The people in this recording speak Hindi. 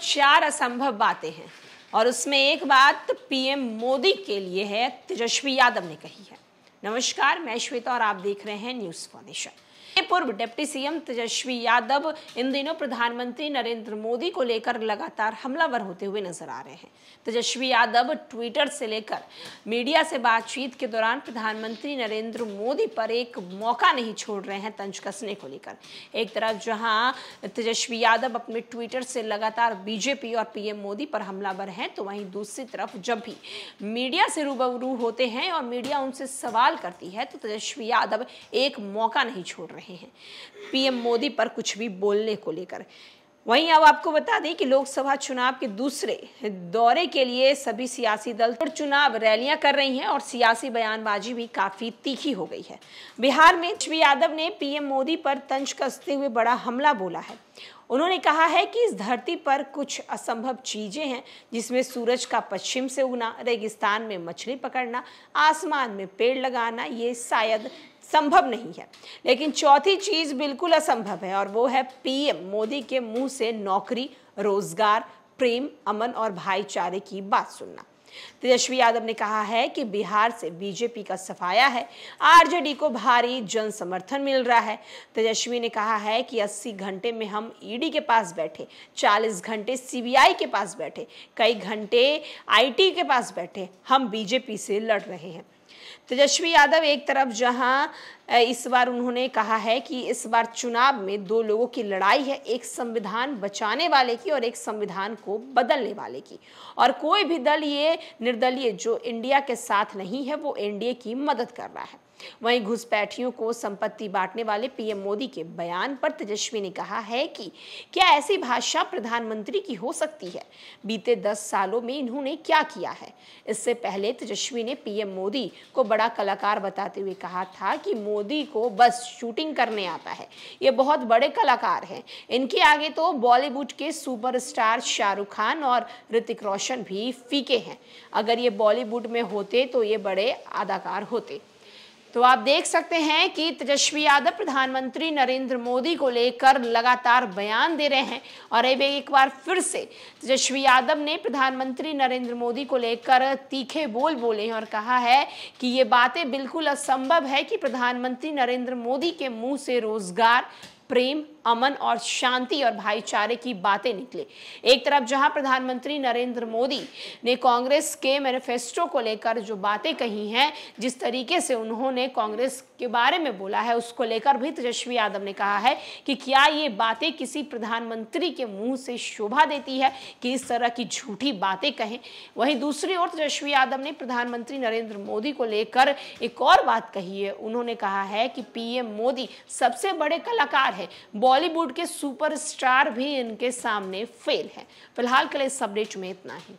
चार असंभव बातें हैं और उसमें एक बात पीएम मोदी के लिए है तेजस्वी यादव ने कही है नमस्कार मैं श्वेता और आप देख रहे हैं न्यूज़ फॉर पूर्व डिप्टी सीएम तेजस्वी यादव इन दिनों प्रधानमंत्री नरेंद्र मोदी को लेकर लगातार हमलावर होते हुए नजर आ रहे हैं तेजस्वी यादव ट्विटर से लेकर मीडिया से बातचीत के दौरान प्रधानमंत्री नरेंद्र मोदी पर एक मौका नहीं छोड़ रहे हैं तंज कसने को लेकर एक तरफ जहां तेजस्वी यादव अपने ट्विटर से लगातार बीजेपी और पीएम मोदी पर हमलावर हैं तो वहीं दूसरी तरफ जब भी मीडिया से रूबरू होते हैं और मीडिया उनसे सवाल करती है तो तेजस्वी यादव एक मौका नहीं छोड़ रहे रहे हैं पीएम मोदी पर कुछ भी बोलने को लेकर वहीं अब आपको बता दें कि लोकसभा चुनाव के दूसरे दौरे के लिए सभी सियासी दल पर चुनाव रैलियां कर रही हैं और सियासी बयानबाजी भी काफी तीखी हो गई है बिहार में यादव ने पीएम मोदी पर तंज कसते हुए बड़ा हमला बोला है उन्होंने कहा है कि इस धरती पर कुछ असंभव चीज़ें हैं जिसमें सूरज का पश्चिम से उगना रेगिस्तान में मछली पकड़ना आसमान में पेड़ लगाना ये शायद संभव नहीं है लेकिन चौथी चीज़ बिल्कुल असंभव है और वो है पीएम मोदी के मुंह से नौकरी रोजगार प्रेम अमन और भाईचारे की बात सुनना तेजस्वी यादव ने कहा है कि बिहार से बीजेपी का सफाया है आरजेडी को भारी जन समर्थन मिल रहा है तेजस्वी ने कहा है कि 80 घंटे में हम ईडी के पास बैठे 40 घंटे सीबीआई के पास बैठे कई घंटे आईटी के पास बैठे हम बीजेपी से लड़ रहे हैं तेजस्वी यादव एक तरफ जहां इस बार उन्होंने कहा है कि इस बार चुनाव में दो लोगों की लड़ाई है एक संविधान बचाने वाले की और एक संविधान को बदलने वाले की और कोई भी दल ये निर्दलीय जो इंडिया के साथ नहीं है वो एनडीए की मदद कर रहा है वहीं घुसपैठियों को संपत्ति बांटने वाले पीएम मोदी के बयान पर तेजस्वी ने कहा है कि क्या ऐसी भाषा प्रधानमंत्री की हो सकती है बीते दस सालों में इन्होंने क्या किया है इससे पहले तेजस्वी ने पीएम मोदी को बड़ा कलाकार बताते हुए कहा था कि मोदी को बस शूटिंग करने आता है ये बहुत बड़े कलाकार हैं इनके आगे तो बॉलीवुड के सुपरस्टार शाहरुख खान और ऋतिक रोशन भी फीके हैं अगर ये बॉलीवुड में होते तो ये बड़े अदाकार होते तो आप देख सकते हैं कि तेजस्वी यादव प्रधानमंत्री नरेंद्र मोदी को लेकर लगातार बयान दे रहे हैं और अब एक बार फिर से तेजस्वी यादव ने प्रधानमंत्री नरेंद्र मोदी को लेकर तीखे बोल बोले और कहा है कि ये बातें बिल्कुल असंभव है कि प्रधानमंत्री नरेंद्र मोदी के मुंह से रोजगार प्रेम अमन और शांति और भाईचारे की बातें निकले एक तरफ जहां प्रधानमंत्री नरेंद्र मोदी ने कांग्रेस के मैनिफेस्टो को लेकर जो बातें कही हैं जिस तरीके से उन्होंने कांग्रेस के बारे में बोला है उसको लेकर भी तेजस्वी यादव ने कहा है कि क्या ये बातें किसी प्रधानमंत्री के मुंह से शोभा देती है कि इस तरह की झूठी बातें कहें वहीं दूसरी ओर तेजस्वी यादव ने प्रधानमंत्री नरेंद्र मोदी को लेकर एक और बात कही है उन्होंने कहा है कि पीएम मोदी सबसे बड़े कलाकार है बॉय बॉलीवुड के सुपरस्टार भी इनके सामने फेल हैं फिलहाल के लिए इस अपडेट में इतना ही